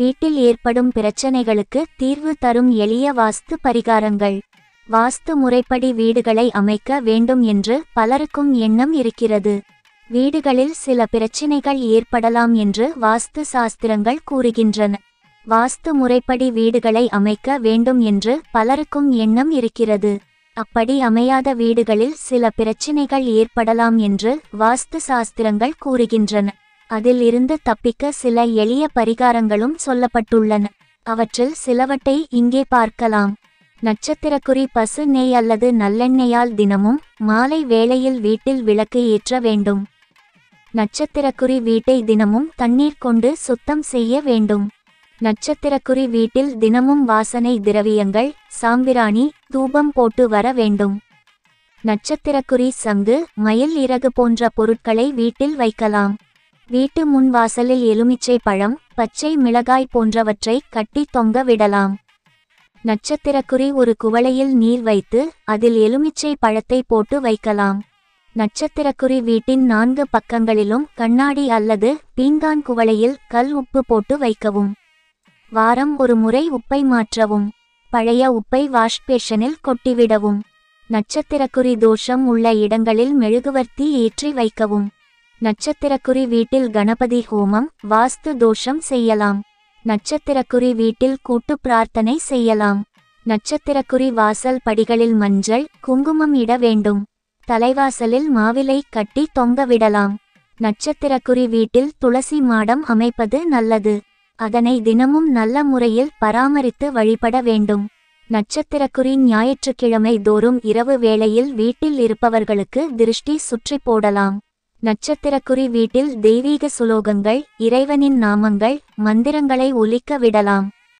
வீட்டில் ஏற்படும் பிரச்சனைகளுக்கு தீர்வு தரும் எளிய வாஸ்து பரிகாரங்கள் வாஸ்து முறைப்படி வீடுகளை அமைக்க வேண்டும் என்று பலருக்கும் எண்ணம் இருக்கிறது வீடுகளில் சில பிரச்சினைகள் ஏற்படலாம் என்று வாஸ்து சாஸ்திரங்கள் கூறுகின்றன வாஸ்து முறைப்படி வீடுகளை அமைக்க வேண்டும் என்று பலருக்கும் எண்ணம் இருக்கிறது அப்படி அமையாத வீடுகளில் சில பிரச்சினைகள் ஏற்படலாம் என்று வாஸ்து சாஸ்திரங்கள் கூறுகின்றன அதில் இருந்து தப்பிக்க சில எளிய பரிகாரங்களும் சொல்லப்பட்டுள்ளன அவற்றில் சிலவற்றை இங்கே பார்க்கலாம் நட்சத்திரக்குறி பசு நெய் அல்லது நல்லெண்ணெயால் தினமும் மாலை வேளையில் வீட்டில் விளக்கு ஏற்ற வேண்டும் நட்சத்திரக்குறி வீட்டை தினமும் தண்ணீர் கொண்டு சுத்தம் செய்ய வேண்டும் நட்சத்திரக்குறி வீட்டில் தினமும் வாசனை திரவியங்கள் சாம்பிராணி தூபம் போட்டு வர வேண்டும் நட்சத்திரக்குறி சங்கு மயில் இறகு போன்ற பொருட்களை வீட்டில் வைக்கலாம் வீட்டு முன் வாசலில் எலுமிச்சை பழம் பச்சை மிளகாய் போன்றவற்றை கட்டி தொங்க விடலாம் நட்சத்திரக்குறி ஒரு குவளையில் நீர் வைத்து அதில் எலுமிச்சை பழத்தை போட்டு வைக்கலாம் நட்சத்திரக்குறி வீட்டின் நான்கு பக்கங்களிலும் கண்ணாடி அல்லது பீங்கான் குவளையில் கல் உப்பு போட்டு வைக்கவும் வாரம் ஒரு முறை உப்பை மாற்றவும் பழைய உப்பை வாஷ்பேஷனில் கொட்டிவிடவும் நட்சத்திரக்குறி தோஷம் உள்ள இடங்களில் மெழுகுவர்த்தி ஏற்றி வைக்கவும் நட்சத்திரக்குறி வீட்டில் கணபதி ஹோமம் வாஸ்து தோஷம் செய்யலாம் நட்சத்திரக்குறி வீட்டில் கூட்டு பிரார்த்தனை செய்யலாம் நட்சத்திரக்குறி வாசல் படிகளில் மஞ்சள் குங்குமம் இட வேண்டும் தலைவாசலில் மாவிலை கட்டி தொங்க விடலாம் நட்சத்திரக்குறி வீட்டில் துளசி மாடம் அமைப்பது நல்லது அதனை தினமும் நல்ல முறையில் பராமரித்து வழிபட வேண்டும் நட்சத்திரக்குறி ஞாயிற்றுக்கிழமை தோறும் இரவு வேளையில் வீட்டில் இருப்பவர்களுக்கு திருஷ்டி சுற்றி போடலாம் நட்சத்திரக்குறி வீட்டில் தெய்வீக சுலோகங்கள் இறைவனின் நாமங்கள் மந்திரங்களை ஒலிக்க விடலாம்